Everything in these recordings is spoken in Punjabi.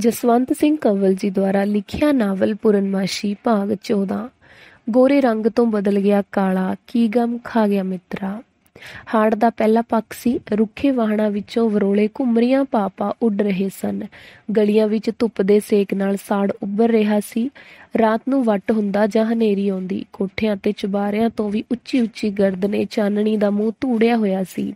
ਜਸਵੰਤ ਸਿੰਘ ਕੰਵਲ ਜੀ ਦੁਆਰਾ ਲਿਖਿਆ ਨਾਵਲ ਪੁਰਨਮਾਸ਼ੀ ਭਾਗ 14 ਗੋਰੇ ਰੰਗ ਤੋਂ ਬਦਲ ਗਿਆ ਕਾਲਾ ਕੀ ਗਮ ਖਾ ਗਿਆ ਮਿੱਤਰਾ ਹਾੜ ਦਾ ਪਹਿਲਾ ਪੱਖ ਸੀ ਰੁੱਖੇ ਵਾਹਣਾ ਵਿੱਚੋਂ ਵਰੋਲੇ ਘੁੰਮਰੀਆਂ ਪਾਪਾ ਉੱਡ ਰਹੇ ਸਨ ਗਲੀਆਂ ਵਿੱਚ ਧੁੱਪ ਦੇ ਸੇਕ ਨਾਲ ਸਾੜ ਉੱਭਰ ਰਿਹਾ ਸੀ ਰਾਤ ਨੂੰ ਵੱਟ ਹੁੰਦਾ ਜਾਂ ਹਨੇਰੀ ਆਉਂਦੀ ਕੋਠਿਆਂ ਤੇ ਚੁਬਾਰਿਆਂ ਤੋਂ ਵੀ ਉੱਚੀ ਉੱਚੀ ਗਰਦਨੇ ਚਾਨਣੀ ਦਾ ਮੂੰਹ ਧੂੜਿਆ ਹੋਇਆ ਸੀ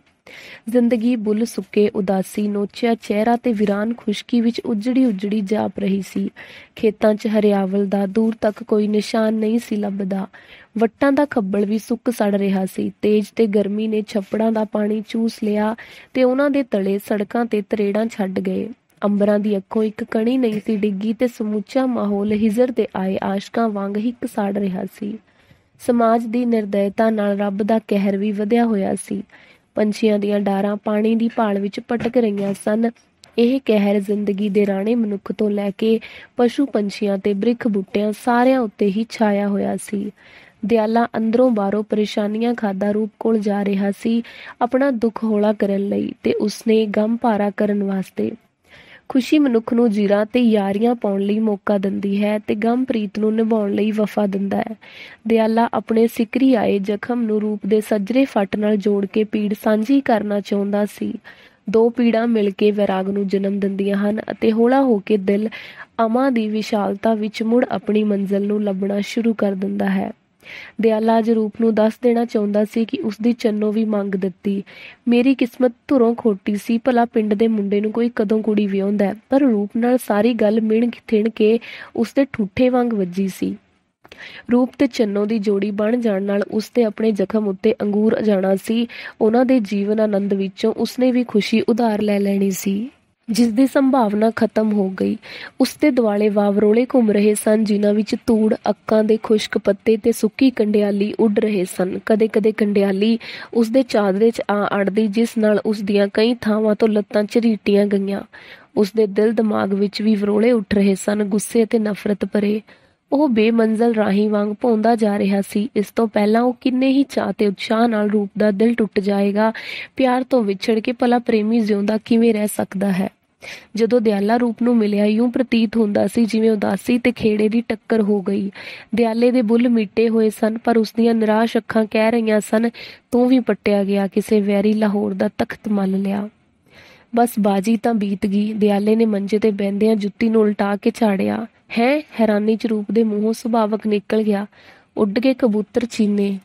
ਜ਼ਿੰਦਗੀ ਬੁੱਲ ਸੁੱਕੇ ਉਦਾਸੀ ਨੋਚਿਆ ਚਿਹਰਾ ਤੇ ਵੀਰਾਨ ਖੁਸ਼ਕੀ ਵਿੱਚ ਉਜੜੀ ਉਜੜੀ ਜਾਪ ਰਹੀ ਸੀ ਖੇਤਾਂ 'ਚ ਹਰਿਆਵਲ ਦਾ ਦੂਰ ਤੱਕ ਕੋਈ ਨਿਸ਼ਾਨ ਨਹੀਂ ਸੀ ਲੱਭਦਾ ਵੱਟਾਂ ਦਾ ਖੱਬਲ ਵੀ ਸੁੱਕ ਸੜ ਰਿਹਾ ਸੀ ਤੇਜ਼ ਤੇ ਗਰਮੀ ਨੇ ਛੱਪੜਾਂ ਦਾ ਪਾਣੀ ਚੂਸ ਲਿਆ ਤੇ ਉਹਨਾਂ ਦੇ ਤਲੇ ਸੜਕਾਂ ਤੇ ਤਰੇੜਾਂ ਛੱਡ ਗਏ ਅੰਬਰਾਂ ਦੀ ਅੱਖੋਂ ਇੱਕ ਕਣੀ ਨਹੀਂ ਸੀ ਡਿੱਗੀ ਤੇ ਸਮੁੱਚਾ ਮਾਹੌਲ ਹਿਜ਼ਰ ਦੇ ਆਏ ਆਸ਼ਕਾਂ ਵਾਂਗ ਹੀ ਕਸੜ ਰਿਹਾ ਸੀ ਸਮਾਜ ਦੀ ਨਿਰਦਇਤਾ ਨਾਲ ਰੱਬ ਦਾ ਕਹਿਰ ਵੀ ਵਧਿਆ ਹੋਇਆ ਸੀ ਪੰਛੀਆਂ ਦੀਆਂ ਡਾਰਾਂ ਪਾਣੀ ਦੀ ਭਾਲ ਵਿੱਚ ਪਟਕ ਰਹੀਆਂ ਸਨ ਇਹ ਕਹਿਰ ਜ਼ਿੰਦਗੀ ਦੇ ਰਾਣੇ ਮਨੁੱਖ ਤੋਂ ਲੈ ਕੇ ਪਸ਼ੂ ਪੰਛੀਆਂ ਤੇ ਬ੍ਰਿਖ ਬੂਟਿਆਂ ਸਾਰਿਆਂ ਉੱਤੇ ਹੀ ਛਾਇਆ ਹੋਇਆ ਸੀ ਦਿਆਲਾ ਅੰਦਰੋਂ ਬਾਹਰੋਂ ਪਰੇਸ਼ਾਨੀਆਂ ਖਾਦਾ ਰੂਪ ਕੋਲ ਜਾ ਰਿਹਾ ਸੀ ਆਪਣਾ ਦੁੱਖ ਹੌਲਾ ਕਰਨ ਲਈ ਤੇ ਉਸਨੇ ਗਮ ਭਾਰਾ ਕਰਨ ਵਾਸਤੇ ਖੁਸ਼ੀ ਮਨੁੱਖ ਨੂੰ ਜੀਰਾ ਤੇ ਯਾਰੀਆਂ ਪਾਉਣ ਲਈ ਮੌਕਾ ਦਿੰਦੀ ਹੈ ਤੇ ਗਮ ਪ੍ਰੀਤ ਨੂੰ ਨਿਭਾਉਣ ਲਈ ਵਫਾ ਦਿੰਦਾ ਹੈ ਦਿਆਲਾ ਆਪਣੇ ਸਿਕਰੀ ਆਏ ਜ਼ਖਮ ਨੂੰ ਰੂਪ ਦੇ ਸਜਰੇ ਫੱਟ ਨਾਲ ਜੋੜ ਕੇ ਪੀੜ ਸਾਂਝੀ ਕਰਨਾ ਚਾਹੁੰਦਾ ਸੀ ਦੋ ਪੀੜਾਂ ਮਿਲ ਕੇ ਵਿਰਾਗ ਨੂੰ ਜਨਮ ਦਿੰਦੀਆਂ ਹਨ ਅਤੇ ਹੌਲਾ ਹੋ ਕੇ ਦਿਲ ਅਮਾ ਦੀ ਵਿਸ਼ਾਲਤਾ ਵਿੱਚ ਮੁੜ ਆਪਣੀ ਮੰਜ਼ਲ ਨੂੰ ਲੱਭਣਾ ਸ਼ੁਰੂ ਕਰ ਦਿੰਦਾ ਹੈ ਦਿਆਲਾ ਅੱਜ ਰੂਪ ਨੂੰ ਦੱਸ ਦੇਣਾ ਚਾਹੁੰਦਾ ਸੀ ਕਿ ਉਸ ਦੀ ਚੰਨੋ ਵੀ ਮੰਗ ਦਿੱਤੀ ਮੇਰੀ ਕਿਸਮਤ ਧੁਰੋਂ ਖੋਟੀ ਸੀ ਭਲਾ ਪਿੰਡ ਦੇ ਮੁੰਡੇ ਨੂੰ ਕੋਈ ਕਦੋਂ ਕੁੜੀ ਵਿਆਹੁੰਦਾ ਪਰ ਰੂਪ ਨਾਲ ਸਾਰੀ ਗੱਲ ਮਿਣ ਥਿਣ ਕੇ ਉਸ ਦੇ ਠੂਠੇ ਵਾਂਗ ਵੱਜੀ ਸੀ ਰੂਪ ਤੇ ਚੰਨੋ ਦੀ ਜੋੜੀ ਬਣ ਜਾਣ ਨਾਲ ਉਸ ਤੇ ਆਪਣੇ ਜ਼ਖਮ ਉੱਤੇ ਅੰਗੂਰ ਜਾਣਾ ਸੀ ਉਹਨਾਂ ਦੇ ਜੀਵਨ ਆਨੰਦ ਵਿੱਚੋਂ ਉਸਨੇ ਵੀ ਖੁਸ਼ੀ ਉਧਾਰ ਲੈ ਲੈਣੀ ਸੀ ਜਿਸ ਦੀ ਸੰਭਾਵਨਾ ਖਤਮ ਹੋ ਗਈ ਉਸ ਦੇ ਦਿਵਾਲੇ ਵਾਵਰੋਲੇ ਘੁੰਮ ਰਹੇ ਸਨ ਜਿਨ੍ਹਾਂ ਵਿੱਚ ਧੂੜ ਅੱਕਾਂ ਦੇ ਖੁਸ਼ਕ ਪੱਤੇ ਤੇ ਸੁੱਕੀ ਕੰਡਿਆਲੀ ਉੱਡ ਰਹੇ ਸਨ ਕਦੇ-ਕਦੇ ਕੰਡਿਆਲੀ ਉਸ ਦੇ ਚਾਦਰੇ 'ਚ ਆ ਅੜਦੀ ਜਿਸ ਨਾਲ ਉਸ ਦੀਆਂ ਕਈ ਥਾਵਾਂ ਤੋਂ ਲੱਤਾਂ ਝਰੀਟੀਆਂ ਗਈਆਂ ਉਸ ਦੇ ਦਿਲ ਦਿਮਾਗ ਵਿੱਚ ਵੀ ਵਰੋਲੇ ਉੱਠ ਰਹੇ ਸਨ ਗੁੱਸੇ ਅਤੇ ਨਫ਼ਰਤ ਭਰੇ ਉਹ ਬੇਮੰਜ਼ਲ ਰਾਹੀ ਵਾਂਗ ਭੌਂਦਾ ਜਾ ਰਿਹਾ ਸੀ ਇਸ ਤੋਂ ਪਹਿਲਾਂ ਉਹ ਕਿੰਨੇ ਹੀ ਚਾਹ ਤੇ ਉਤਸ਼ਾਹ ਨਾਲ ਰੂਪ ਦਾ ਦਿਲ ਟੁੱਟ ਜਾਏਗਾ ਪਿਆਰ ਤੋਂ ਵਿਛੜ ਕੇ ਪਲਾ ਪ੍ਰੇਮੀ ਜਿਉਂਦਾ ਕਿਵੇਂ ਰਹਿ ਸਕਦਾ ਹੈ ਜਦੋਂ ਦਿਆਲਾ ਰੂਪ ਨੂੰ ਮਿਲਿਆ ਯੂੰ ਪ੍ਰਤੀਤ ਹੁੰਦਾ ਸੀ ਜਿਵੇਂ ਉਦਾਸੀ ਤੇ ਖੇੜੇ ਦੀ ਟੱਕਰ ਹੋ ਗਈ ਦਿਆਲੇ ਦੇ ਬੁੱਲ ਮਿੱਟੇ ਹੋਏ ਸਨ ਪਰ ਉਸ ਦੀਆਂ ਨਿਰਾਸ਼ ਅੱਖਾਂ ਕਹਿ ਰਹੀਆਂ ਸਨ ਤੂੰ ਵੀ ਪੱਟਿਆ ਗਿਆ ਕਿਸੇ ਵੈਰੀ ਲਾਹੌਰ ਦਾ ਤਖਤ ਮੰਨ ਲਿਆ ਬਸ ਬਾਜੀ ਤਾਂ ਬੀਤ ਗਈ ਦਿਆਲੇ ਨੇ ਮੰਜੇ ਤੇ ਬੈੰਦਿਆਂ ਜੁੱਤੀ ਨੂੰ ਉਲਟਾ ਕੇ ਛਾੜਿਆ ਹੈ ਹੈਰਾਨੀ ਚ ਰੂਪ ਦੇ ਮੂੰਹੋਂ ਸੁਭਾਵਕ ਨਿਕਲ ਗਿਆ ਉੱਡ ਕੇ ਕਬੂਤਰ ਚੀਨੇ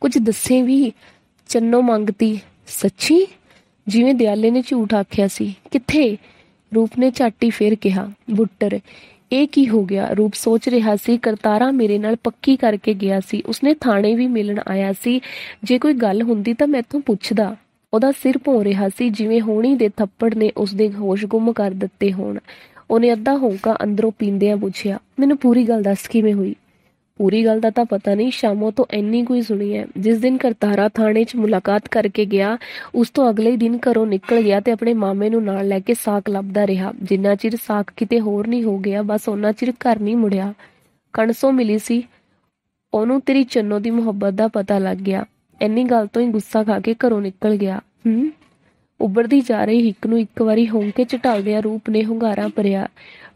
ਕੁਝ ਦੱਸੇ ਵੀ ਚੰਨੋ ਮੰਗਤੀ ਸੱਚੀ ਜਿਵੇਂ ਦਿਆਲੇ ਨੇ ਝੂਠ ਆਖਿਆ ਸੀ ਕਿੱਥੇ ਰੂਪ ਨੇ ਝਾਟੀ ਫੇਰ ਕਿਹਾ ਬੁੱਟਰ ਇਹ ਕੀ ਹੋ ਗਿਆ ਰੂਪ ਸੋਚ ਰਿਹਾ ਸੀ ਕਰਤਾਰਾ ਮੇਰੇ ਨਾਲ ਪੱਕੀ ਕਰਕੇ ਗਿਆ ਸੀ ਉਸਨੇ ਥਾਣੇ ਵੀ ਮਿਲਣ ਆਇਆ ਸੀ ਜੇ ਕੋਈ ਗੱਲ ਹੁੰਦੀ ਤਾਂ ਮੈਥੋਂ ਪੁੱਛਦਾ ਉਹਦਾ ਸਿਰ ਭੋਂ ਰਿਹਾ ਸੀ ਜਿਵੇਂ ਹੋਣੀ ਦੇ ਥੱਪੜ ਨੇ ਉਸਦੇ ਹੋਸ਼ ਗੁੰਮ ਕਰ ਦਿੱਤੇ ਹੋਣ ਉਹਨੇ ਅੱਧਾ ਹੋਂਕਾ ਅੰਦਰੋਂ ਪੀਂਦਿਆਂ ਪੁੱਛਿਆ ਮੈਨੂੰ ਪੂਰੀ ਗੱਲ ਦੱਸ ਕਿਵੇਂ ਹੋਈ ਪੂਰੀ ਗੱਲ ਦਾ ਤਾਂ ਪਤਾ ਨਹੀਂ ਸ਼ਾਮੋ ਤੋਂ ਐਨੀ ਕੋਈ ਸੁਣੀ ਹੈ ਜਿਸ ਦਿਨ ਕਰਤਾਰਾ ਥਾਣੇ 'ਚ ਮੁਲਾਕਾਤ ਕਰਕੇ ਗਿਆ ਉਸ ਤੋਂ ਅਗਲੇ ਦਿਨ ਘਰੋਂ ਨਿਕਲ ਗਿਆ ਤੇ ਆਪਣੇ ਮਾਮੇ ਨੂੰ ਨਾਲ ਲੈ ਕੇ ਸਾਖ ਲੱਭਦਾ ਰਿਹਾ ਜਿੰਨਾ ਚਿਰ ਸਾਖ ਕਿਤੇ ਹੋਰ ਨਹੀਂ ਹੋ ਗਿਆ ਬਸ ਉਹਨਾਂ ਚਿਰ ਘਰ ਨਹੀਂ ਮੁੜਿਆ ਕਣਸੋਂ ਮਿਲੀ ਸੀ ਉਹਨੂੰ ਤੇਰੀ ਚੰਨੋ ਦੀ ਮੁਹੱਬਤ ਦਾ ਪਤਾ ਲੱਗ ਗਿਆ ਐਨੀ ਗੱਲ ਤੋਂ ਹੀ ਗੁੱਸਾ ਖਾ ਕੇ ਘਰੋਂ ਨਿਕਲ ਗਿਆ ਹੂੰ ਉੱਭਰਦੀ ਜਾ ਰਹੀ ਹਿੱਕ ਨੂੰ ਇੱਕ ਵਾਰੀ ਹੋਂਕੇ ਝਟਾਲਦਿਆਂ ਰੂਪ ਨੇ ਹੁੰਗਾਰਾ ਭਰਿਆ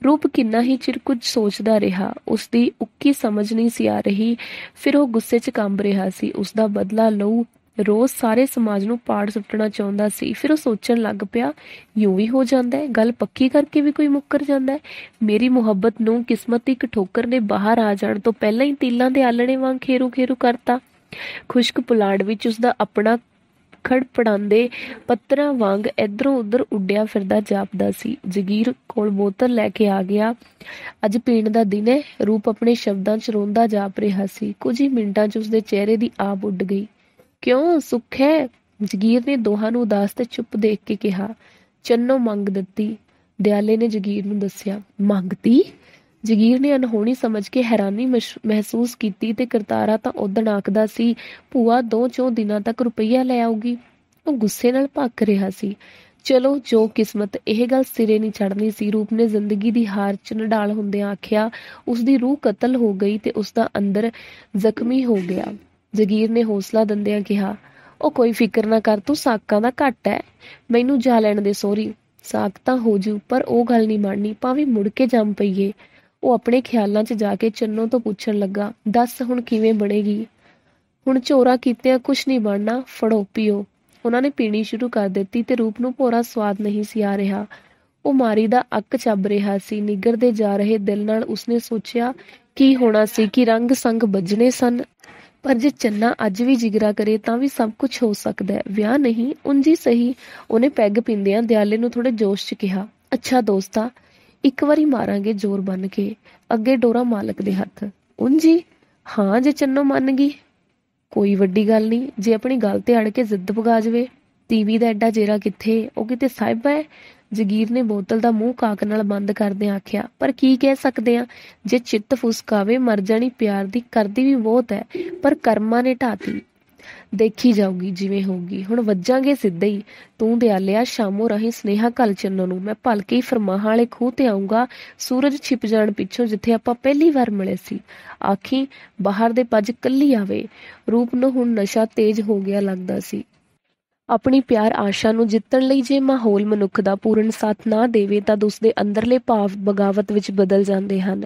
ਰੂਪ ਕਿੰਨਾ ਹੀ ਚਿਰ ਕੁਝ ਸੋਚਦਾ ਰਿਹਾ ਉਸ ਦੀ ਉੱਕੀ ਸਮਝ ਨਹੀਂ ਸੀ ਆ ਰਹੀ ਫਿਰ ਉਹ ਗੁੱਸੇ 'ਚ ਕੰਬ ਰਿਹਾ ਸੀ ਉਸ ਦਾ ਬਦਲਾ ਲਊ ਰੋਜ਼ ਸਾਰੇ ਸਮਾਜ ਨੂੰ ਪਾੜ ਸੁੱਟਣਾ ਚਾਹੁੰਦਾ ਸੀ ਫਿਰ ਉਹ ਸੋਚਣ ਲੱਗ ਪਿਆ ਯੂੰ ਵੀ ਹੋ ਜਾਂਦਾ ਹੈ ਗੱਲ ਪੱਕੀ ਕਰਕੇ ਵੀ ਕੋਈ ਮੁੱਕਰ ਜਾਂਦਾ ਹੈ ਮੇਰੀ ਮੁਹੱਬਤ ਨੂੰ ਕਿਸਮਤ ਇੱਕ ਠੋਕਰ ਨੇ ਬਾਹਰ ਆ ਜਾਣ ਤੋਂ ਪਹਿਲਾਂ ਹੀ ਤੀਲਾਂ ਦੇ ਆਲਣੇ ਵਾਂਗ ਖੇਰੂ ਖੇਰੂ ਕਰਤਾ ਖੁਸ਼ਕ ਪੁਲਾੜ ਵਿੱਚ ਉਸ ਦਾ ਆਪਣਾ ਮੱਖਣ ਪੜਾਉਂਦੇ ਪੱਤਰਾਂ ਵਾਂਗ ਇਧਰੋਂ ਉਧਰ ਉੱਡਿਆ ਫਿਰਦਾ ਜਾਪਦਾ ਸੀ ਜ਼ਗੀਰ ਕੋਲ ਬੋਤਲ ਲੈ ਕੇ ਆ ਗਿਆ ਅੱਜ ਪੀਣ ਦਾ ਦਿਨ ਹੈ ਰੂਪ ਆਪਣੇ ਸ਼ਬਦਾਂ 'ਚ ਰੋਂਦਾ ਜਾਪ ਰਿਹਾ ਸੀ ਕੁਝ ਹੀ ਮਿੰਟਾਂ 'ਚ ਉਸਦੇ ਚਿਹਰੇ ਦੀ ਆਬ ਉੱਡ ਗਈ ਕਿਉਂ ਸੁੱਖ ਹੈ ਜ਼ਗੀਰ ਨੇ ਦੋਹਾਂ ਨੂੰ ਉਦਾਸ ਤੇ ਚੁੱਪ ਦੇਖ ਕੇ ਕਿਹਾ ਚੰਨੋ ਮੰਗ ਦਿੱਤੀ ਦਿਆਲੇ ਨੇ ਜ਼ਗੀਰ ਨੂੰ ਦੱਸਿਆ ਮੰਗਦੀ ਜਗੀਰ ਨੇ ਅਨਹੋਣੀ ਸਮਝ ਕੇ ਹੈਰਾਨੀ ਮਹਿਸੂਸ ਕੀਤੀ ਤੇ ਕਰਤਾਰਾ ਤਾਂ ਉਦਣ ਆਖਦਾ ਸੀ ਭੂਆ ਦੋ ਚੋਂ ਦਿਨਾਂ ਤੱਕ ਰੁਪਈਆ ਲੈ ਆਉਗੀ ਉਹ ਗੁੱਸੇ ਨਾਲ ਭੱਕ ਰਿਹਾ ਸੀ ਚਲੋ ਜੋ ਕਿਸਮਤ ਇਹ ਗੱਲ ਸਿਰੇ ਨਹੀਂ ਚੜਨੀ ਸੀ ਰੂਪ ਨੇ ਜ਼ਿੰਦਗੀ ਦੀ ਹਾਰ ਚ ਨਡਾਲ ਹੁੰਦਿਆਂ ਆਖਿਆ ਉਸ ਦੀ ਰੂਹ ਕਤਲ ਹੋ ਗਈ ਤੇ ਉਸ ਦਾ ਅੰਦਰ ਜ਼ਖਮੀ ਹੋ ਗਿਆ ਜਗੀਰ ਨੇ ਹੌਸਲਾ ਦਿੰਦਿਆਂ ਕਿਹਾ ਉਹ ਕੋਈ ਫਿਕਰ ਨਾ ਕਰ ਤੂੰ ਸਾਕਾਂ ਦਾ ਘਟ ਹੈ ਮੈਨੂੰ ਜਾ ਲੈਣ ਦੇ ਸੋਰੀ ਸਾਕ ਤਾਂ ਹੋ ਜੂ ਪਰ ਉਹ ਗੱਲ ਨਹੀਂ ਮੰਨਣੀ ਭਾਵੇਂ ਮੁੜ ਕੇ ਜੰਮ ਪਈਏ ਉਹ ਆਪਣੇ ਖਿਆਲਾਂ 'ਚ ਜਾ ਕੇ ਚੰਨੋ ਤੋਂ ਪੁੱਛਣ ਲੱਗਾ ਦੱਸ ਹੁਣ ਕਿਵੇਂ ਬਣੇਗੀ ਹੁਣ ਝੋਰਾ ਆ ਕੁਛ ਨਹੀਂ ਬਣਨਾ ਫੜੋ ਪੀਓ ਉਹਨਾਂ ਨੇ ਪੀਣੀ ਸ਼ੁਰੂ ਕਰ ਦਿੱਤੀ ਤੇ ਰੂਪ ਨੂੰ ਪੂਰਾ ਸਵਾਦ ਨਹੀਂ ਸੀ ਆ ਰਿਹਾ ਉਹ ਮਾਰੀ ਦਾ ਅੱਕ ਚੱਬ ਰਿਹਾ ਸੀ ਨਿਗਰਦੇ ਜਾ ਰਹੇ ਦਿਲ ਨਾਲ ਉਸਨੇ ਸੋਚਿਆ ਕੀ ਹੋਣਾ ਸੀ ਕਿ ਰੰਗ ਸੰਗ ਵੱਜਣੇ ਸਨ ਪਰ ਜੇ ਚੰਨਾ ਅੱਜ ਵੀ ਜਿਗਰਾ ਕਰੇ ਤਾਂ ਵੀ ਸਭ ਕੁਝ ਹੋ ਸਕਦਾ ਹੈ ਵਿਆਹ ਨਹੀਂ ਉਂਝ ਹੀ ਸਹੀ ਉਹਨੇ ਪੈਗ ਪਿੰਦਿਆਂ ਦਿਆਲੇ ਨੂੰ ਥੋੜੇ ਜੋਸ਼ 'ਚ ਕਿਹਾ ਅੱਛਾ ਦੋਸਤਾ ਇੱਕ ਵਾਰੀ ਮਾਰਾਂਗੇ ਜ਼ੋਰ ਬੰਨ ਕੇ ਅੱਗੇ ਡੋਰਾ ਮਾਲਕ ਦੇ ਹੱਥ ਉਂਜੀ ਹਾਂ ਜੇ ਚੰਨੋ ਮੰਨ ਗਈ ਕੋਈ ਵੱਡੀ ਗੱਲ ਨਹੀਂ ਜੇ ਆਪਣੀ ਗੱਲ ਤੇ ਅੜ ਕੇ ਜ਼ਿੱਦ ਪਗਾ ਜਵੇ ਟੀਵੀ ਦਾ ਐਡਾ ਜੇਰਾ ਕਿੱਥੇ ਉਹ ਕਿਤੇ ਸਾਹਿਬ ਹੈ ਜਗੀਰ ਨੇ ਬੋਤਲ ਦਾ ਮੂੰਹ ਕਾਕ ਨਾਲ ਬੰਦ ਕਰਦੇ ਆਖਿਆ ਪਰ ਕੀ ਕਹਿ ਸਕਦੇ ਆ ਜੇ ਚਿੱਤ ਫੁਸਕਾਵੇ ਮਰ ਜਾਣੀ ਪਿਆਰ ਦੀ ਕਰਦੀ ਵੀ ਬਹੁਤ ਹੈ ਪਰ ਕਰਮਾਂ ਨੇ ਢਾਤੀ ਦੇਖੀ ਜਾਊਗੀ ਜਿਵੇਂ ਹੋਊਗੀ ਹੁਣ ਵੱਜਾਂਗੇ ਸਿੱਧੇ ਹੀ ਤੂੰ ਦਿਆਲਿਆ ਸ਼ਾਮੋ ਰਹੀ ਸਨੇਹਾ ਕਲ ਚੰਨ ਨੂੰ ਮੈਂ ਭਲਕੇ ਹੀ ਫਰਮਾਹਾਂ ਵਾਲੇ ਖੂਹ ਤੇ ਆਉਂਗਾ ਸੂਰਜ ਛਿਪ ਜਾਣ ਪਿੱਛੋਂ ਜਿੱਥੇ ਆਪਾਂ ਪਹਿਲੀ ਵਾਰ ਮਿਲੇ ਸੀ ਆਖੀ ਬਾਹਰ ਦੇ ਪੱਜ ਕੱਲੀ ਆਵੇ ਰੂਪ ਨੂੰ ਹੁਣ ਨਸ਼ਾ ਤੇਜ਼ ਹੋ ਗਿਆ ਲੱਗਦਾ ਸੀ ਆਪਣੀ ਪਿਆਰ ਆਸ਼ਾ ਨੂੰ ਜਿੱਤਣ ਲਈ ਜੇ ਮਾਹੌਲ ਮਨੁੱਖ ਦਾ ਪੂਰਨ ਸਾਥ ਨਾ ਦੇਵੇ ਤਾਂ ਉਸ ਦੇ ਅੰਦਰਲੇ ਭਾਵ ਬਗਾਵਤ ਵਿੱਚ ਬਦਲ ਜਾਂਦੇ ਹਨ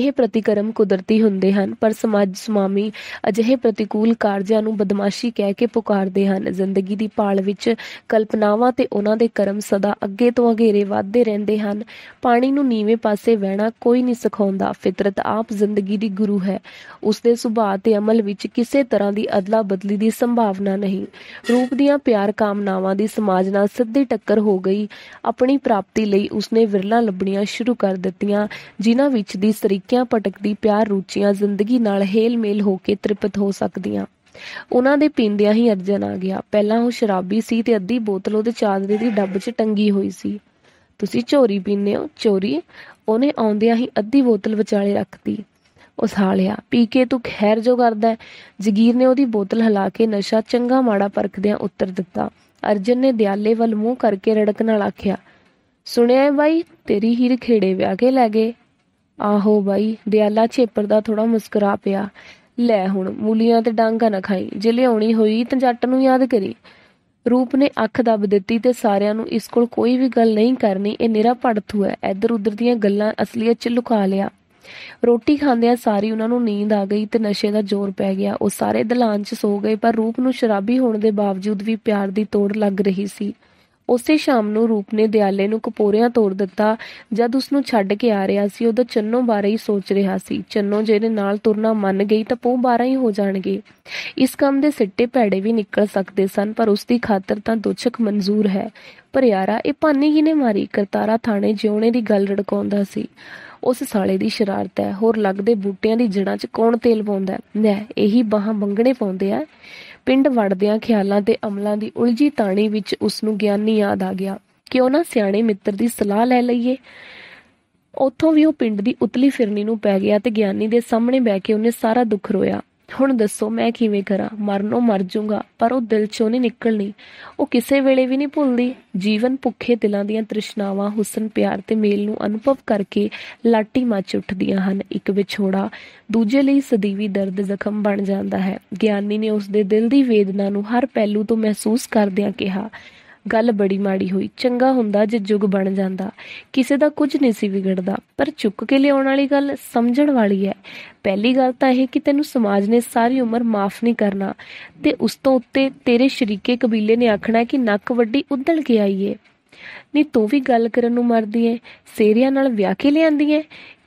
ਇਹ ਪ੍ਰਤੀਕਰਮ ਕੁਦਰਤੀ ਹੁੰਦੇ ਹਨ ਪਰ ਸਮਾਜ ਸਮਾਮੀ ਅਜਿਹੇ ਪ੍ਰਤੀਕੂਲ ਕਾਰਜਾਂ ਨੂੰ ਬਦਮਾਸ਼ੀ ਕਹਿ ਕੇ ਪੁਕਾਰਦੇ ਹਨ ਜ਼ਿੰਦਗੀ ਦੀ ਪਾਲ ਵਿੱਚ ਕਲਪਨਾਵਾਂ ਤੇ ਉਹਨਾਂ ਦੇ ਕਰਮ ਸਦਾ ਅੱਗੇ ਤੋਂ ਅਗੇਰੇ ਵਧਦੇ ਰਹਿੰਦੇ ਹਨ ਪਾਣੀ ਨੂੰ ਨੀਵੇਂ ਪਾਸੇ ਵਹਿਣਾ ਕੋਈ ਨਹੀਂ ਸਿਖਾਉਂਦਾ ਫਿਤਰਤ ਆਪ ਜ਼ਿੰਦਗੀ ਦੀ ਗੁਰੂ ਹੈ ਉਸ ਦੇ ਸੁਭਾਅ ਤੇ ਅਮਲ ਵਿੱਚ ਕਿਸੇ ਤਰ੍ਹਾਂ ਦੀ ਅਦਲਾ ਬਦਲੀ ਦੀ ਸੰਭਾਵਨਾ ਨਹੀਂ ਰੂਪ ਦੀਆਂ ਪਿਆਰ ਕਾਮਨਾਵਾਂ ਦੀ ਸਮਾਜ ਨਾਲ ਸਿੱਧੀ ਟੱਕਰ ਹੋ ਗਈ ਆਪਣੀ ਪ੍ਰਾਪਤੀ ਲਈ ਉਸਨੇ ਵਿਰਲਾ ਲੱਭਣੀਆਂ ਸ਼ੁਰੂ ਕਰ ਦਿੱਤੀਆਂ ਜਿਨ੍ਹਾਂ ਵਿੱਚ ਦੀ ਸਰੀਕਿਆਂ ਪਟਕਦੀ ਪਿਆਰ ਰੁਚੀਆਂ ਜ਼ਿੰਦਗੀ ਨਾਲ ਹੇਲ-ਮੇਲ ਹੋ ਕੇ ਤ੍ਰਿਪਤ ਹੋ ਸਕਦੀਆਂ ਉਹਨਾਂ ਦੇ ਪੀਂਦਿਆਂ ਹੀ ਅਰਜਨ ਆ ਗਿਆ ਪਹਿਲਾਂ ਉਹ ਸ਼ਰਾਬੀ ਸੀ ਤੇ ਅੱਧੀ ਬੋਤਲ ਉਹਦੇ ਚਾਦਰੇ ਦੀ ਡੱਬ 'ਚ ਟੰਗੀ ਹੋਈ ਸੀ ਤੁਸੀਂ ਚੋਰੀ ਪੀਂਦੇ ਹੋ ਚੋਰੀ ਉਹਨੇ ਆਉਂਦਿਆਂ ਹੀ ਅੱਧੀ ਬੋਤਲ ਵਿਚਾਲੇ ਰੱਖਤੀ ਲਿਆ ਪੀ ਕੇ ਤੂੰ ਖੈਰ ਜੋ ਕਰਦਾ ਹੈ ਜ਼ਗੀਰ ਨੇ ਉਹਦੀ ਬੋਤਲ ਹਲਾ ਕੇ ਨਸ਼ਾ ਚੰਗਾ ਮਾੜਾ ਪਰਖਦਿਆਂ ਉੱਤਰ ਦਿੱਤਾ ਅਰਜਨ ਨੇ ਦਿਆਲੇ ਵੱਲ ਮੂੰਹ ਕਰਕੇ ਰੜਕ ਨਾਲ ਆਖਿਆ ਸੁਣਿਆ ਬਾਈ ਤੇਰੀ ਹੀਰ ਖੇੜੇ ਵਿਆਹ ਕੇ ਲੈ ਗਏ ਆਹੋ ਬਾਈ ਦਿਆਲਾ ਛੇਪਰ ਦਾ ਥੋੜਾ ਮੁਸਕਰਾ ਪਿਆ ਲੈ ਹੁਣ ਮੂਲੀਆਂ ਤੇ ਡਾਂਗਾ ਨਾ ਖਾਈ ਜੇ ਲਿਆਉਣੀ ਹੋਈ ਤਾਂ ਜੱਟ ਨੂੰ ਯਾਦ ਕਰੀ ਰੂਪ ਨੇ ਅੱਖ ਦਬ ਦਿੱਤੀ ਤੇ ਸਾਰਿਆਂ ਨੂੰ ਇਸ ਕੋਲ ਕੋਈ ਵੀ ਗੱਲ ਨਹੀਂ ਕਰਨੀ ਇਹ ਨਿਹਰਾ ਪੜਥੂ ਹੈ ਇਧਰ ਉਧਰ ਦੀਆਂ ਗੱਲਾਂ ਅਸਲੀਅਤ ਚ ਲੁਕਾ ਲਿਆ ਰੋਟੀ ਖਾਂਦਿਆਂ ਸਾਰੀ ਉਹਨਾਂ ਨੂੰ ਨੀਂਦ ਆ ਗਈ ਤੇ ਨਸ਼ੇ ਦਾ ਜ਼ੋਰ ਪੈ ਗਿਆ ਉਹ ਸਾਰੇ ਦਲਾਨ 'ਚ ਸੋ ਗਏ ਪਰ ਰੂਪ ਨੂੰ ਸ਼ਰਾਬੀ ਹੋਣ ਦੇ ਬਾਵਜੂਦ ਵੀ ਪਿਆਰ ਦੀ ਤੋੜ ਲੱਗ ਰਹੀ ਸੀ ਉਸੇ ਸ਼ਾਮ ਨੂੰ ਰੂਪ ਨੇ ਦਿਆਲੇ ਨੂੰ ਕਪੋਰਿਆਂ ਤੋੜ ਦਿੱਤਾ ਜਦ ਉਸ ਨੂੰ ਛੱਡ ਕੇ ਆ ਰਿਹਾ ਸੀ ਉਦੋਂ ਚੰਨੋ ਬਾਰੇ ਹੀ ਸੋਚ ਰਿਹਾ ਸੀ ਚੰਨੋ ਜਿਹਨੇ ਨਾਲ ਤੁਰਨਾ ਮੰਨ ਗਈ ਤਾਂ ਪੋ ਬਾਰਾ ਹੀ ਹੋ ਜਾਣਗੇ ਇਸ ਕੰਮ ਦੇ ਸਿੱਟੇ ਭੈੜੇ ਵੀ ਨਿਕਲ ਸਕਦੇ ਸਨ ਪਰ ਉਸ ਦੀ ਖਾਤਰ ਤਾਂ ਦੋਚਕ ਮਨਜ਼ੂਰ ਹੈ ਪਰ ਯਾਰਾ ਇਹ ਪਾਨੀ ਹੀ ਨੇ ਮਾਰੀ ਕਰਤਾਰਾ ਥਾਣੇ ਜਿਉਣੇ ਦੀ ਗੱਲ ਰੜਕਾਉਂਦਾ ਸੀ ਉਸ ਸਾਲੇ ਦੀ ਸ਼ਰਾਰਤ ਹੈ ਹੋਰ ਲੱਗਦੇ ਬੂਟਿਆਂ ਦੀ ਜੜਾਂ 'ਚ ਕੌਣ ਤੇਲ ਪਾਉਂਦਾ ਲੈ ਇਹੀ ਬਾਹਾਂ ਬੰਗਣੇ ਪਾਉਂਦੇ ਆ ਪਿੰਡ ਵੜਦਿਆਂ ਖਿਆਲਾਂ ਤੇ ਅਮਲਾਂ ਦੀ ਉਲਝੀ ਤਾਣੀ ਵਿੱਚ ਉਸ ਨੂੰ ਗਿਆਨੀ ਯਾਦ ਆ ਗਿਆ ਕਿਉਂ ਨਾ ਸਿਆਣੇ ਮਿੱਤਰ ਦੀ ਸਲਾਹ ਲੈ ਲਈਏ ਉੱਥੋਂ ਵੀ ਉਹ ਪਿੰਡ ਦੀ ਉਤਲੀ ਫਿਰਨੀ ਨੂੰ ਪੈ ਗਿਆ ਤੇ ਗਿਆਨੀ ਦੇ ਸਾਹਮਣੇ ਬੈ ਕੇ ਉਹਨੇ ਸਾਰਾ ਦੁੱਖ ਰੋਇਆ ਹੁਣ ਦੱਸੋ ਮੈਂ ਕਿਵੇਂ ਕਰਾਂ ਮਰਨੋਂ ਮਰ ਜੂਗਾ ਪਰ ਉਹ ਦਿਲ ਚੋਂ ਨਹੀਂ ਨਿਕਲਣੀ ਉਹ ਕਿਸੇ ਵੇਲੇ ਵੀ ਨਹੀਂ ਭੁੱਲਦੀ ਜੀਵਨ ਭੁੱਖੇ ਦਿਲਾਂ ਦੀਆਂ ਤ੍ਰਿਸ਼ਨਾਵਾਂ ਹੁਸਨ ਪਿਆਰ ਤੇ ਮੇਲ ਨੂੰ ਅਨੁਭਵ ਕਰਕੇ ਲਾਟੀ ਮੱਚ ਉੱਠਦੀਆਂ ਹਨ ਇੱਕ ਵਿਛੋੜਾ ਦੂਜੇ ਲਈ ਸਦੀਵੀ ਦਰਦ ਜ਼ਖਮ ਬਣ ਜਾਂਦਾ ਹੈ ਗਿਆਨੀ ਨੇ ਉਸ ਦੇ ਦਿਲ ਦੀ ਵੇਦਨਾ ਨੂੰ ਹਰ ਪਹਿਲੂ ਤੋਂ ਮਹਿਸੂਸ ਕਰਦਿਆਂ ਕਿਹਾ ਗੱਲ ਬੜੀ ਮਾੜੀ ਹੋਈ ਚੰਗਾ ਹੁੰਦਾ ਜੇ ਜੁਗ ਬਣ ਜਾਂਦਾ ਕਿਸੇ ਦਾ ਕੁਝ ਨਹੀਂ ਸੀ ਵਿਗੜਦਾ ਪਰ ਚੁੱਕ ਕੇ ਲਿਆਉਣ ਵਾਲੀ ਗੱਲ ਸਮਝਣ ਵਾਲੀ ਹੈ ਪਹਿਲੀ ਗੱਲ ਤਾਂ ਇਹ ਕਿ ਤੈਨੂੰ ਸਮਾਜ ਨੇ ਸਾਰੀ ਉਮਰ ਮਾਫ ਨਹੀਂ ਕਰਨਾ ਤੇ ਉਸ ਤੋਂ ਉੱਤੇ ਤੇਰੇ ਸ਼ਰੀਕੇ ਕਬੀਲੇ ਨੇ ਆਖਣਾ ਕਿ ਨੱਕ ਵੱਡੀ ਉਦਲ ਕੇ ਆਈਏ ਨੀ ਤੂੰ ਵੀ ਗੱਲ ਕਰਨ ਨੂੰ ਮਰਦੀ ਐ ਸੇਰੀਆਂ ਨਾਲ ਵਿਆਹ ਕੇ ਲਿਆਂਦੀ ਐ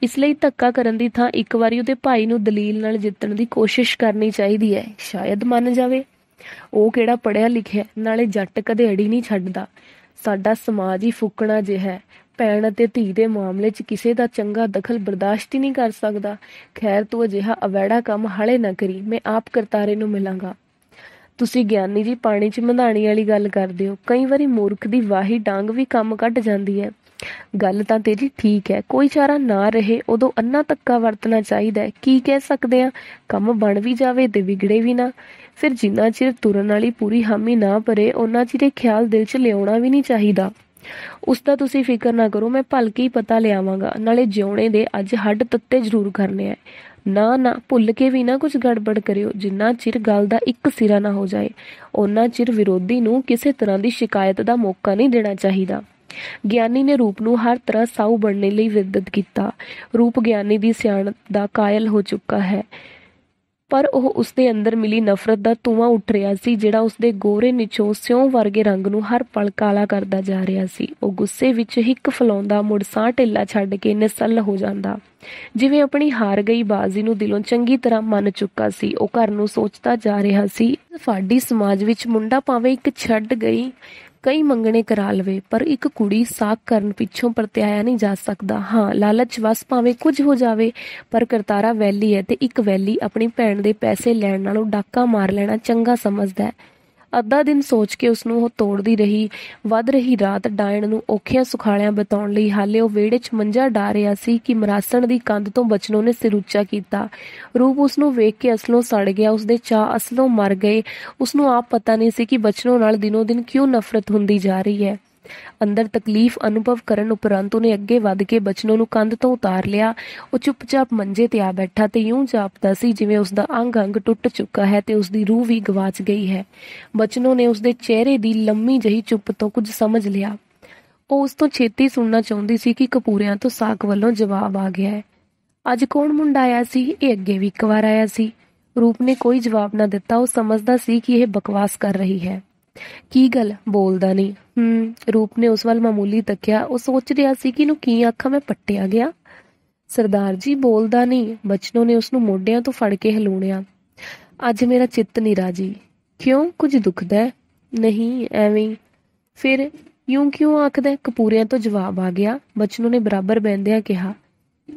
ਇਸ ਲਈ ਧੱਕਾ ਕਰਨ ਦੀ ਥਾਂ ਇੱਕ ਵਾਰੀ ਉਹਦੇ ਭਾਈ ਨੂੰ ਦਲੀਲ ਨਾਲ ਜਿੱਤਣ ਦੀ ਕੋਸ਼ਿਸ਼ ਕਰਨੀ ਚਾਹੀਦੀ ਐ ਸ਼ਾਇਦ ਮੰਨ ਜਾਵੇ ਉਹ ਕਿਹੜਾ ਪੜਿਆ ਲਿਖਿਆ ਨਾਲੇ ਜੱਟ ਕਦੇ ਅੜੀ ਨਹੀਂ ਛੱਡਦਾ ਸਾਡਾ ਸਮਾਜ ਹੀ ਫੁੱਕਣਾ ਜਿਹਾ ਹੈ ਪੈਣ ਅਤੇ ਧੀ ਦੇ ਮਾਮਲੇ 'ਚ ਕਿਸੇ ਦਾ ਚੰਗਾ ਦਖਲ ਬਰਦਾਸ਼ਤ ਹੀ ਨਹੀਂ ਕਰ ਸਕਦਾ ਖੈਰ ਤੂੰ ਅਜਿਹਾ ਅਵੈੜਾ ਕੰਮ ਹਲੇ ਨਾ ਕਰੀ ਮੈਂ ਆਪ ਕਰਤਾਰੇ ਨੂੰ ਮਿਲਾਂਗਾ ਤੁਸੀਂ ਗਿਆਨੀ ਜੀ ਪਾਣੀ 'ਚ ਮੰਧਾਣੀ ਵਾਲੀ ਗੱਲ ਕਰਦੇ ਹੋ ਕਈ ਵਾਰੀ ਮੂਰਖ ਦੀ ਵਾਹੀ ਡਾਂਗ ਵੀ ਕੰਮ ਕੱਢ ਜਾਂਦੀ ਹੈ ਗੱਲ ਤਾਂ ਤੇਰੀ ਠੀਕ ਹੈ ਕੋਈ ਚਾਰਾ ਨਾ ਰਹੇ ਉਦੋਂ ਅੰਨਾ ਤੱਕਾ ਵਰਤਣਾ ਚਾਹੀਦਾ ਹੈ ਕੀ ਕਹਿ ਸਕਦੇ ਆ ਕੰਮ ਬਣ ਵੀ ਜਾਵੇ ਤੇ ਵਿਗੜੇ ਵੀ ਨਾ ਫਿਰ ਜਿੰਨਾ ਚਿਰ ਤੁਰਨ ਵਾਲੀ ਪੂਰੀ ਹਾਮੀ ਨਾ ਭਰੇ ਉਹਨਾਂ ਚਿਰ ਖਿਆਲ ਦਿਲ 'ਚ ਲਿਆਉਣਾ ਵੀ ਨਹੀਂ ਚਾਹੀਦਾ ਉਸ ਦਾ ਤੁਸੀਂ ਫਿਕਰ ਨਾ ਕਰੋ ਮੈਂ ਭਲਕੇ ਹੀ ਪਤਾ ਲਿਆਵਾਂਗਾ ਨਾਲੇ ਜਿਉਣੇ ਦੇ ਅੱਜ ਹੱਡ ਤੱਤੇ ਜ਼ਰੂਰ ਕਰਨੇ ਆ ਨਾ ਨਾ ਭੁੱਲ ਕੇ ਵੀ ਨਾ ਕੁਝ ਗੜਬੜ ਕਰਿਓ ਜਿੰਨਾ ਚਿਰ ਗੱਲ ਦਾ ਇੱਕ ਸਿਰਾ ਨਾ ਹੋ ਜਾਏ ਉਹਨਾਂ ਚਿਰ ਵਿਰੋਧੀ ਨੂੰ ਕਿਸੇ ਤਰ੍ਹਾਂ ਦੀ ਸ਼ਿਕਾਇਤ ਦਾ ਮੌਕਾ ਨਹੀਂ ਦੇਣਾ ਚਾਹੀਦਾ ਗਿਆਨੀ ਨੇ ਰੂਪ ਨੂੰ ਹਰ ਤਰ੍ਹਾਂ ਸਾਊ ਬਣਨ ਲਈ ਵਿਦਤ ਕੀਤਾ ਰੂਪ ਗਿਆਨੀ ਦੀ ਸਿਆਣ ਦਾ ਕਾਇਲ ਹੋ ਚੁੱਕਾ ਹੈ ਪਰ ਉਹ ਉਸ ਦੇ ਅੰਦਰ ਮਿਲੀ ਨਫ਼ਰਤ ਦਾ ਧੂਆਂ ਉੱਠ ਰਿਹਾ ਸੀ ਜਿਹੜਾ ਉਸ ਦੇ ਗੋਰੇ ਨਿਚੋਂ ਸਿਉਂ ਵਰਗੇ ਰੰਗ ਨੂੰ ਹਰ ਪਲ ਕਾਲਾ ਕਰਦਾ ਜਾ ਰਿਹਾ ਸੀ ਉਹ ਗੁੱਸੇ ਵਿੱਚ ਹਿੱਕ ਫਲਾਉਂਦਾ ਮੁੜ ਸਾਹ ਢਿੱਲਾ ਛੱਡ ਕੇ ਨਸਲ ਹੋ ਜਾਂਦਾ ਜਿਵੇਂ ਆਪਣੀ ਹਾਰ ਗਈ ਬਾਜ਼ੀ ਨੂੰ ਦਿਲੋਂ ਚੰਗੀ ਤਰ੍ਹਾਂ ਮੰਨ ਚੁੱਕਾ ਸੀ ਉਹ ਘਰ ਨੂੰ ਸੋਚਦਾ ਜਾ ਰਿਹਾ ਸੀ ਫਾੜੀ ਸਮਾਜ ਵਿੱਚ ਮੁੰਡਾ ਭਾਵੇਂ ਇੱਕ ਛੱਡ ਗਈ ਕਈ ਮੰਗਣੇ ਕਰਾ ਲਵੇ ਪਰ ਇੱਕ ਕੁੜੀ ਸਾਖ ਕਰਨ ਪਿੱਛੋਂ ਪਰਤਿਆਇਆ ਨਹੀਂ ਜਾ ਸਕਦਾ ਹਾਂ ਲਾਲਚ ਵਸ ਭਾਵੇਂ ਕੁਝ ਹੋ ਜਾਵੇ ਪਰ ਕਰਤਾਰਾ ਵੈਲੀ ਹੈ ਤੇ ਇੱਕ ਵੈਲੀ ਆਪਣੀ ਭੈਣ ਦੇ ਪੈਸੇ ਲੈਣ ਨਾਲੋਂ ਡਾਕਾ ਮਾਰ ਲੈਣਾ ਚੰਗਾ ਸਮਝਦਾ ਹੈ ਅੱਧਾ ਦਿਨ ਸੋਚ ਕੇ ਉਸ ਨੂੰ ਉਹ ਤੋੜਦੀ ਰਹੀ ਵੱਧ ਰਹੀ ਰਾਤ ਡਾਇਣ ਨੂੰ ਔਖਿਆਂ ਸੁਖਾਲਿਆਂ ਬਤਾਉਣ ਲਈ ਹਾਲੇ ਉਹ ਵਿਹੜੇ 'ਚ ਮੰਜਾ ਡਾ ਰਿਆ ਸੀ ਕਿ ਮਰਾਸਣ ਦੀ ਕੰਧ ਤੋਂ ਬਚਨੋਂ ਨੇ ਸਿਰ ਉੱਚਾ ਕੀਤਾ ਰੂਪ ਉਸ ਨੂੰ ਵੇਖ ਕੇ ਅਸਲੋਂ ਸੜ ਗਿਆ ਉਸ ਦੇ ਚਾਹ ਅਸਲੋਂ ਮਰ ਗਏ ਉਸ ਨੂੰ ਆਪ ਪਤਾ ਨਹੀਂ ਸੀ ਕਿ ਬਚਨੋਂ ਨਾਲ ਦਿਨੋ ਦਿਨ ਕਿਉਂ ਨਫ਼ਰਤ ਹੁੰਦੀ ਜਾ ਰਹੀ ਹੈ ਅੰਦਰ ਤਕਲੀਫ ਅਨੁਭਵ ਕਰਨ ਉਪਰੰਤ ਉਹਨੇ ਅੱਗੇ ਵੱਧ ਕੇ ਬਚਨੋ ਨੂੰ ਕੰਧ ਤੋਂ ਉਤਾਰ ਲਿਆ ਉਹ ਚੁੱਪਚਾਪ ਮੰਜੇ ਤੇ ਆ ਬੈਠਾ ਤੇ ਯੂੰ ਜਾਪਦਾ ਸੀ ਜਿਵੇਂ ਉਸ ਦਾ ਅੰਗ-ਅੰਗ ਟੁੱਟ ਚੁੱਕਾ ਹੈ ਤੇ ਉਸ ਦੀ ਰੂਹ ਵੀ ਗਵਾਚ ਗਈ ਹੈ ਬਚਨੋ ਨੇ ਉਸ ਦੇ ਚਿਹਰੇ ਦੀ ਲੰਮੀ ਜਹੀ ਚੁੱਪ ਤੋਂ ਕੁਝ ਸਮਝ ਲਿਆ ਉਹ ਉਸ ਤੋਂ ਛੇਤੀ ਸੁਣਨਾ ਚਾਹੁੰਦੀ ਸੀ ਕਿ ਕਪੂਰਿਆਂ ਤੋਂ ਸਾਖ ਵੱਲੋਂ ਜਵਾਬ ਆ ਗਿਆ ਹੈ ਅੱਜ ਕੌਣ ਮੁੰਡਾ ਆਇਆ ਸੀ ਇਹ ਅੱਗੇ ਵੀ ਇੱਕ ਵਾਰ ਆਇਆ ਸੀ ਰੂਪ ਨੇ ਕੋਈ ਜਵਾਬ ਨਾ ਦਿੱਤਾ ਉਹ ਸਮਝਦਾ ਸੀ ਕਿ ਇਹ ਬਕਵਾਸ ਕਰ ਰਹੀ ਹੈ ਕੀ ਗੱਲ ਬੋਲਦਾ ਨਹੀਂ ਹੂੰ ਰੂਪ ਨੇ ਉਸ ਵੱਲ ਮਾਮੂਲੀ ਤੱਕਿਆ ਉਹ ਸੋਚ ਰਿਹਾ ਸੀ ਕਿ ਇਹਨੂੰ ਕੀ ਆਖਾਂ ਮੈਂ ਪੱਟਿਆ ਗਿਆ ਸਰਦਾਰ ਜੀ ਬੋਲਦਾ ਨਹੀਂ ਬਚਨੋ ਨੇ ਉਸ ਨੂੰ ਮੋਢਿਆਂ ਤੋਂ ਫੜ ਕੇ ਹਲੂਣਿਆ ਅੱਜ ਮੇਰਾ ਚਿੱਤ ਨਹੀਂ ਰਾਜੀ ਕਿਉਂ ਕੁਝ ਦੁਖਦਾ ਨਹੀਂ ਐਵੇਂ ਫਿਰ ਯੂੰ ਕਿਉਂ ਆਖਦਾ ਕਪੂਰਿਆਂ ਤੋਂ ਜਵਾਬ ਆ ਗਿਆ ਬਚਨੋ ਨੇ ਬਰਾਬਰ ਬੈੰਦਿਆਂ ਕਿਹਾ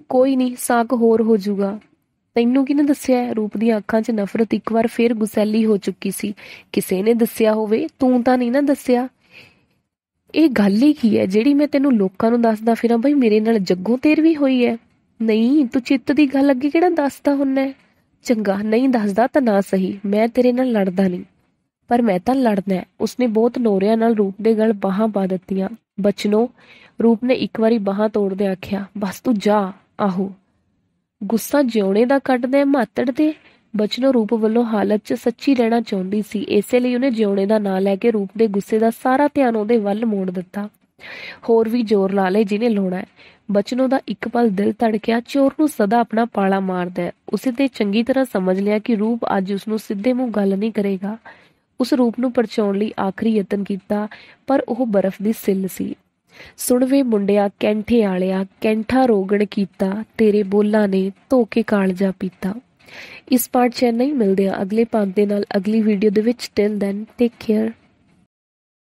ਕੋਈ ਨਹੀਂ ਸਾਕ ਹੋਰ ਹੋ ਜਾਊਗਾ ਤੈਨੂੰ ਕਿਹਨੇ ਦੱਸਿਆ ਰੂਪ ਦੀਆਂ ਅੱਖਾਂ 'ਚ ਨਫ਼ਰਤ ਇੱਕ ਵਾਰ ਫੇਰ ਗੁਸੈਲੀ ਹੋ ਚੁੱਕੀ ਸੀ ਕਿਸੇ ਨੇ ਦੱਸਿਆ ਹੋਵੇ ਤੂੰ ਤਾਂ ਨਹੀਂ ਨਾ ਦੱਸਿਆ ਇਹ ਗੱਲ ਹੀ ਕੀ ਹੈ ਜਿਹੜੀ ਮੈਂ ਤੈਨੂੰ ਲੋਕਾਂ ਨੂੰ ਦੱਸਦਾ ਫਿਰਾਂ ਬਈ ਮੇਰੇ ਨਾਲ ਜੱਗੋਂ ਤੇਰ ਵੀ ਹੋਈ ਹੈ ਨਹੀਂ ਤੂੰ ਚਿੱਤ ਦੀ ਗੱਲ ਅੱਗੇ ਕਿਹੜਾ ਦੱਸਦਾ ਹੁੰਨਾ ਚੰਗਾ ਨਹੀਂ ਦੱਸਦਾ ਤਾਂ ਨਾ ਸਹੀ ਮੈਂ ਤੇਰੇ ਨਾਲ ਲੜਦਾ ਨਹੀਂ ਪਰ ਮੈਂ ਤਾਂ ਲੜਨਾ ਹੈ ਉਸਨੇ ਬਹੁਤ ਨੋਰਿਆਂ ਨਾਲ ਰੂਪ ਦੇ ਗਲ ਬਾਹਾਂ ਪਾ ਦਿੱਤੀਆਂ ਬਚਨੋ ਰੂਪ ਨੇ ਇੱਕ ਵਾਰੀ ਬਾਹਾਂ ਤੋੜਦੇ ਆਖਿਆ ਬਸ ਤੂੰ ਜਾ ਆਹੋ ਗੁੱਸਾ ਜਿਉਣੇ ਦਾ ਕੱਢਦੇ ਮਾਤੜ ਦੇ ਬਚਨੋ ਰੂਪ ਵੱਲੋਂ ਹਾਲਤ 'ਚ ਸੱਚੀ ਰਹਿਣਾ ਚਾਹੁੰਦੀ ਸੀ ਇਸੇ ਲਈ ਉਹਨੇ ਜਿਉਣੇ ਦਾ ਨਾਂ ਲੈ ਕੇ ਰੂਪ ਦੇ ਗੁੱਸੇ ਦਾ ਸਾਰਾ ਧਿਆਨ ਉਹਦੇ ਵੱਲ ਮੋੜ ਦਿੱਤਾ ਹੋਰ ਵੀ ਜ਼ੋਰ ਲਾ ਲੇ ਜਿਹਨੇ ਲੋਣਾ ਹੈ ਬਚਨੋ ਦਾ ਇੱਕ ਪਲ ਦਿਲ ਧੜਕਿਆ ਚੋਰ ਨੂੰ ਸਦਾ ਆਪਣਾ ਪਾਲਾ ਮਾਰਦਾ ਹੈ ਉਸੇ ਤੇ ਚੰਗੀ ਤਰ੍ਹਾਂ ਸਮਝ ਲਿਆ ਕਿ ਰੂਪ ਅੱਜ ਉਸ ਨੂੰ ਸਿੱਧੇ ਮੂੰਹ ਗੱਲ ਨਹੀਂ ਕਰੇਗਾ ਉਸ ਰੂਪ ਨੂੰ ਪਰਚਾਉਣ ਲਈ ਆਖਰੀ ਯਤਨ ਕੀਤਾ ਪਰ ਉਹ ਬਰਫ਼ ਦੀ ਸਿੱਲ ਸੀ ਸੁਣ ਵੇ ਮੁੰਡਿਆ ਕੈਂਠੇ ਆਲਿਆ ਕੈਂਠਾ ਰੋਗਣ ਕੀਤਾ ਤੇਰੇ ਬੋਲਾਂ ਨੇ ਧੋਕੇ ਕਾਲਜਾ ਪੀਤਾ ਇਸ ਪਾਰਟ ਚ ਨਹੀਂ ਮਿਲਦੇ ਆ ਅਗਲੇ ਪਾਰਟ ਦੇ ਨਾਲ ਅਗਲੀ ਵੀਡੀਓ ਦੇ ਵਿੱਚ ਟਿਲ ਦੈਨ ਟੇਕ ਕੇਅਰ